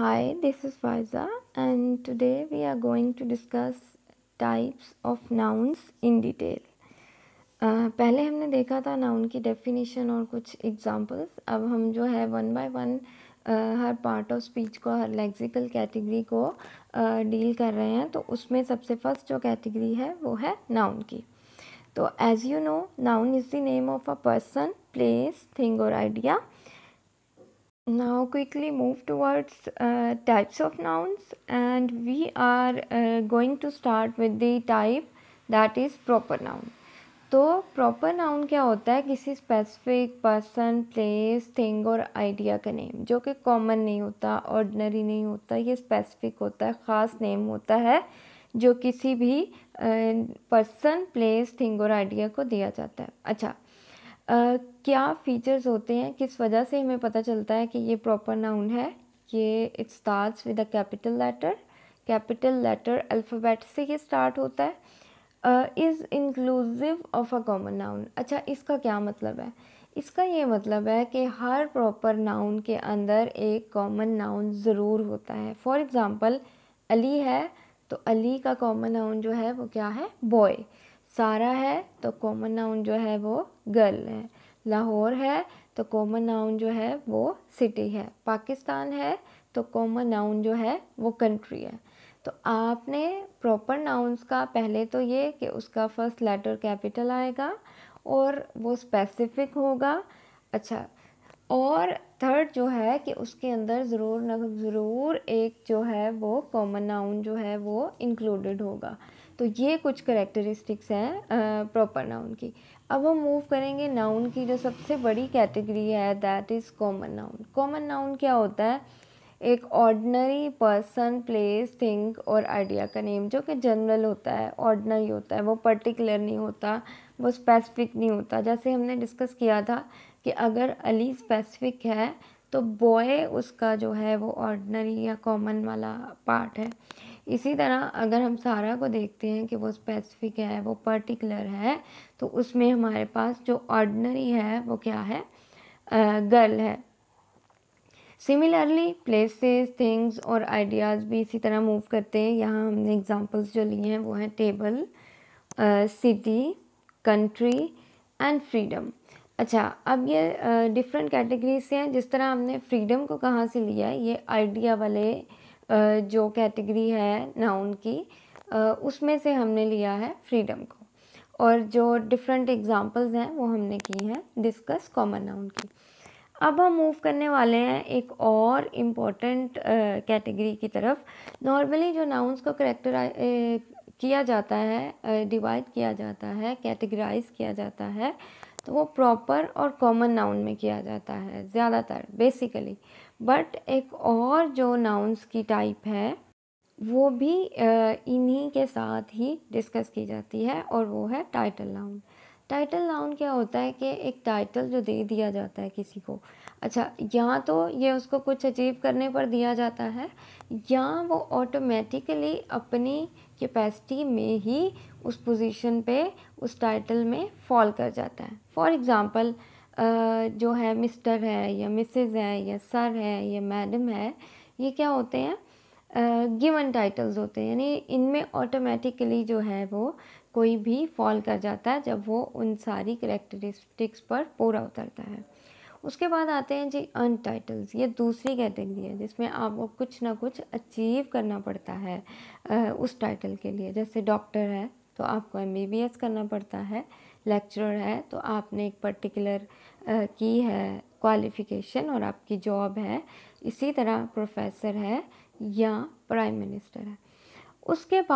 Hi, this is Faiza and today we are going to discuss types of nouns in detail. Uh, पहले हमने देखा था noun की definition और कुछ एग्जांपल्स अब हम जो है वन बाय वन हर पार्ट ऑफ स्पीच को हर लेक्सिकल कैटेगरी को डील uh, कर रहे हैं तो उसमें सबसे फर्स्ट जो कैटेगरी है वो है नाउन की तो as you know noun is the name of a person place thing और idea now quickly move towards uh, types of nouns and we are uh, going to start with the type that is proper noun तो proper noun क्या होता है किसी specific person place thing और idea का name जो कि common नहीं होता ऑर्डनरी नहीं होता ये स्पेसिफिक होता है ख़ास नेम होता है जो किसी भी पर्सन प्लेस थिंग और आइडिया को दिया जाता है अच्छा आ, uh, क्या फीचर्स होते हैं किस वजह से हमें पता चलता है कि ये प्रॉपर नाउन है ये it starts with a capital letter capital letter alphabet से ये स्टार्ट होता है is inclusive of a common noun अच्छा इसका क्या मतलब है इसका ये मतलब है कि हर प्रॉपर नाउन के अंदर एक कॉमन नाउन ज़रूर होता है फॉर एग्ज़ाम्पल अली है तो अली का कॉमन नाउन जो है वो क्या है बॉय सारा है तो कॉमन नाउन जो है वो गर्ल है लाहौर है तो कॉमन नाउन जो है वो सिटी है पाकिस्तान है तो कॉमन नाउन जो है वो कंट्री है तो आपने प्रॉपर नाउन्स का पहले तो ये कि उसका फर्स्ट लेटर कैपिटल आएगा और वो स्पेसिफिक होगा अच्छा और थर्ड जो है कि उसके अंदर ज़रूर न ज़रूर एक जो है वो कॉमन नाउन जो है वो इंक्लूडेड होगा तो ये कुछ करेक्टरिस्टिक्स हैं प्रॉपर नाउन की अब हम मूव करेंगे नाउन की जो सबसे बड़ी कैटेगरी है that is common noun common noun क्या होता है एक ऑर्डनरी पर्सन प्लेस थिंक और आइडिया का नेम जो कि जनरल होता है ऑर्डनरी होता है वो पर्टिकुलर नहीं होता वो स्पेसिफिक नहीं होता जैसे हमने डिस्कस किया था कि अगर अली स्पेसिफिक है तो बॉय उसका जो है वो ऑर्डनरी या कॉमन वाला पार्ट है इसी तरह अगर हम सारा को देखते हैं कि वो स्पेसिफिक है वो पर्टिकुलर है तो उसमें हमारे पास जो ऑर्डनरी है वो क्या है गर्ल है सिमिलरली प्लेसेस थिंग्स और आइडियाज़ भी इसी तरह मूव करते हैं यहाँ हमने एग्जांपल्स जो लिए हैं वो हैं table city country and freedom अच्छा अब ये डिफरेंट कैटेगरीज से हैं जिस तरह हमने फ्रीडम को कहाँ से लिया है ये आइडिया वाले जो कैटेगरी है नाउन की उसमें से हमने लिया है फ्रीडम को और जो डिफरेंट एग्जांपल्स हैं वो हमने की हैं डिस्कस कॉमन नाउन की अब हम मूव करने वाले हैं एक और इम्पॉर्टेंट कैटेगरी की तरफ नॉर्मली जो नाउन्स को करेक्टराइ किया जाता है डिवाइड किया जाता है कैटेगराइज किया जाता है तो वो प्रॉपर और कॉमन नाउन में किया जाता है ज़्यादातर बेसिकली बट एक और जो नाउन्स की टाइप है वो भी इन्हीं के साथ ही डिस्कस की जाती है और वो है टाइटल नाउन टाइटल नाउन क्या होता है कि एक टाइटल जो दे दिया जाता है किसी को अच्छा या तो ये उसको कुछ अचीव करने पर दिया जाता है या वो ऑटोमेटिकली अपनी कैपेसिटी में ही उस पोजीशन पे उस टाइटल में फॉल कर जाता है फॉर एग्ज़ाम्पल जो है मिस्टर है या मिसेस है या सर है या मैडम है ये क्या होते हैं गिवन टाइटल्स होते हैं यानी इनमें ऑटोमेटिकली जो है वो कोई भी फॉल कर जाता है जब वो उन सारी करेक्टरिस्टिक्स पर पूरा उतरता है उसके बाद आते हैं जी अनटाइटल्स ये दूसरी कैटेगरी है जिसमें आपको कुछ ना कुछ अचीव करना पड़ता है उस टाइटल के लिए जैसे डॉक्टर है तो आपको एम करना पड़ता है लेक्चरर है तो आपने एक पर्टिकुलर की है क्वालिफ़िकेशन और आपकी जॉब है इसी तरह प्रोफेसर है या प्राइम मिनिस्टर है उसके बाद